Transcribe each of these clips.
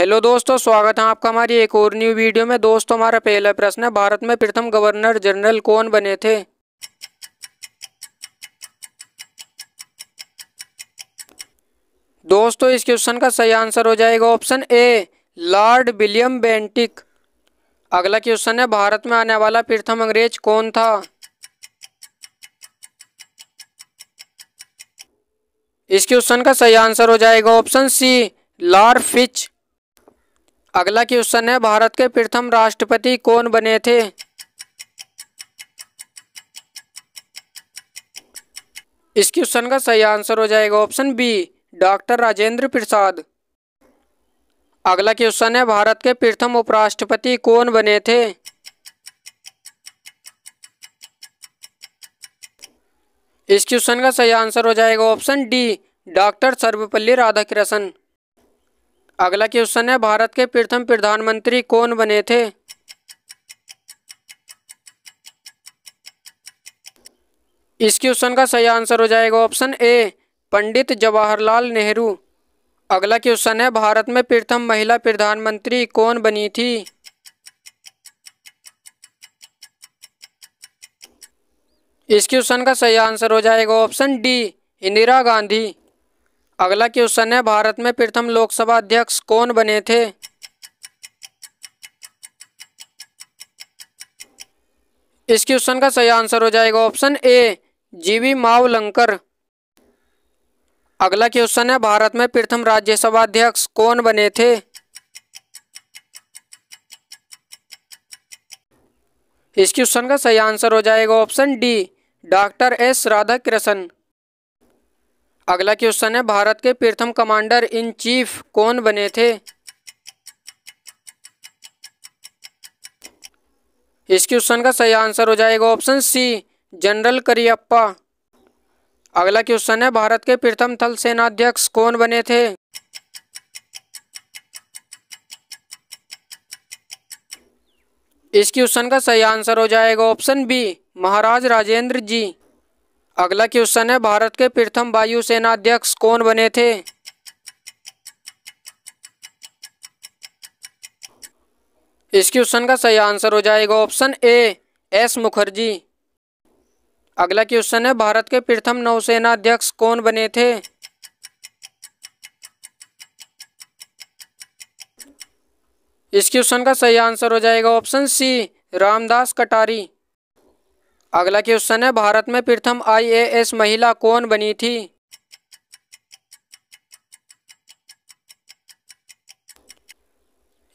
hello दोस्तों स्वागत है आपका हमारी एक और न्यू वीडियो में दोस्तों हमारा पहला प्रश्न है भारत में प्रथम गवर्नर जनरल कौन बने थे दोस्तों इस क्वेश्चन का सही आंसर हो जाएगा option A Lord William Bentinck अगला क्वेश्चन है भारत में आने वाला प्रथम अंग्रेज कौन था इस क्वेश्चन का सही आंसर हो जाएगा ऑप्शन सी लार फिच अगला क्वेश्चन है भारत के प्रथम राष्ट्रपति कौन बने थे इस क्वेश्चन का सही आंसर हो जाएगा option B doctor Rajendra Prasad अगला क्वेश्चन है भारत के प्रथम उपराष्ट्रपति कौन बने थे इस क्वेश्चन का सही आंसर हो जाएगा option D doctor Sarvepalli Radhakrishna अगला क्वेश्चन है भारत के प्रथम प्रधानमंत्री कौन बने थे इस क्वेश्चन का सही आंसर हो जाएगा ऑप्शन ए पंडित जवाहरलाल नेहरू अगला क्वेश्चन है भारत में प्रथम महिला प्रधानमंत्री कौन बनी थी इस क्वेश्चन का सही आंसर हो जाएगा ऑप्शन डी इंदिरा गांधी अगला क्वेश्चन है भारत में प्रथम लोकसभा अध्यक्ष कौन बने थे इस क्वेश्चन का सही आंसर हो जाएगा ऑप्शन ए जीवी मावलंकर अगला क्वेश्चन है भारत में प्रथम राज्यसभा अध्यक्ष कौन बने थे इस क्वेश्चन का सही आंसर हो जाएगा option D doctor S Radha Krishna अगला क्वेश्चन है भारत के प्रथम कमांडर इन चीफ कौन बने थे इस क्वेश्चन का सही आंसर हो जाएगा ऑप्शन सी जनरल करियप्पा अगला क्वेश्चन है भारत के प्रथम थल सेनाध्यक्ष कौन बने थे इस क्वेश्चन का सही आंसर हो जाएगा ऑप्शन बी महाराज राजेंद्र जी अगला क्वेश्चन है भारत के प्रथम वायुसेना अध्यक्ष कौन बने थे इस क्वेश्चन का सही आंसर हो जाएगा ऑप्शन ए एस मुखर्जी अगला क्वेश्चन है भारत के प्रथम नौसेना अध्यक्ष कौन बने थे इस क्वेश्चन का सही आंसर हो जाएगा ऑप्शन सी रामदास कटारी अगला क्वेश्चन है भारत में प्रथम आईएएस महिला कौन बनी थी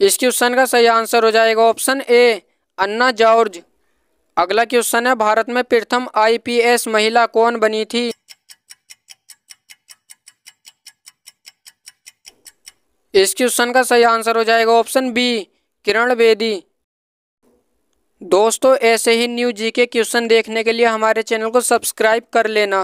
इस क्वेश्चन का सही आंसर हो जाएगा ऑप्शन ए अन्ना जॉर्ज अगला क्वेश्चन है भारत में प्रथम आईपीएस महिला कौन बनी थी इस क्वेश्चन का सही आंसर हो जाएगा ऑप्शन बी किरण बेदी दोस्तों ऐसे ही न्यू जी के क्वेश्चन देखने के लिए हमारे चैनल को सब्सक्राइब कर लेना